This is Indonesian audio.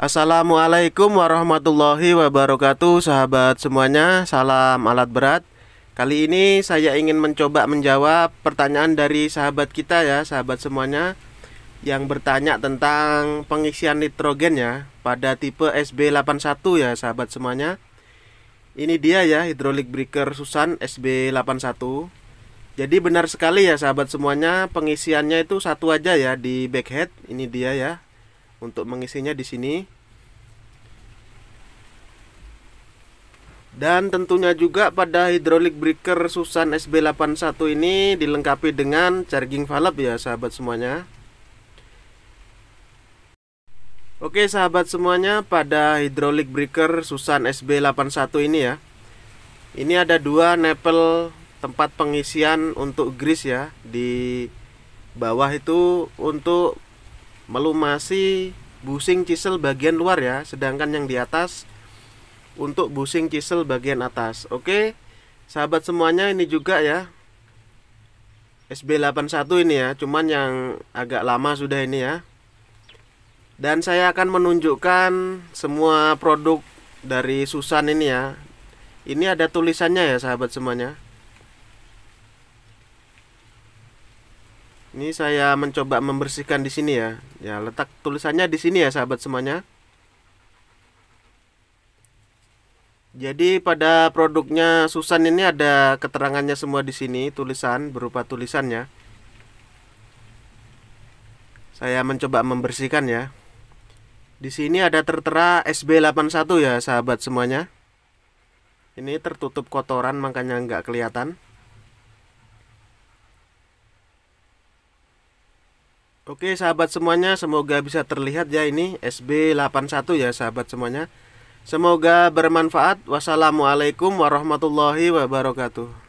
Assalamualaikum warahmatullahi wabarakatuh sahabat semuanya Salam alat berat Kali ini saya ingin mencoba menjawab pertanyaan dari sahabat kita ya sahabat semuanya Yang bertanya tentang pengisian nitrogen ya pada tipe SB81 ya sahabat semuanya Ini dia ya hidrolik breaker Susan SB81 Jadi benar sekali ya sahabat semuanya pengisiannya itu satu aja ya di backhead Ini dia ya untuk mengisinya di sini. Dan tentunya juga pada hidrolik breaker Susan SB81 ini dilengkapi dengan charging valve ya sahabat semuanya. Oke sahabat semuanya pada hidrolik breaker Susan SB81 ini ya Ini ada dua nepel tempat pengisian untuk grease ya Di bawah itu untuk melumasi busing chisel bagian luar ya sedangkan yang di atas untuk busing chisel bagian atas oke sahabat semuanya ini juga ya SB81 ini ya cuman yang agak lama sudah ini ya dan saya akan menunjukkan semua produk dari Susan ini ya ini ada tulisannya ya sahabat semuanya Ini saya mencoba membersihkan di sini ya. Ya, letak tulisannya di sini ya, sahabat semuanya. Jadi pada produknya Susan ini ada keterangannya semua di sini, tulisan berupa tulisannya. Saya mencoba membersihkan ya. Di sini ada tertera SB81 ya sahabat semuanya. Ini tertutup kotoran makanya nggak kelihatan. Oke sahabat semuanya semoga bisa terlihat ya ini SB81 ya sahabat semuanya Semoga bermanfaat Wassalamualaikum warahmatullahi wabarakatuh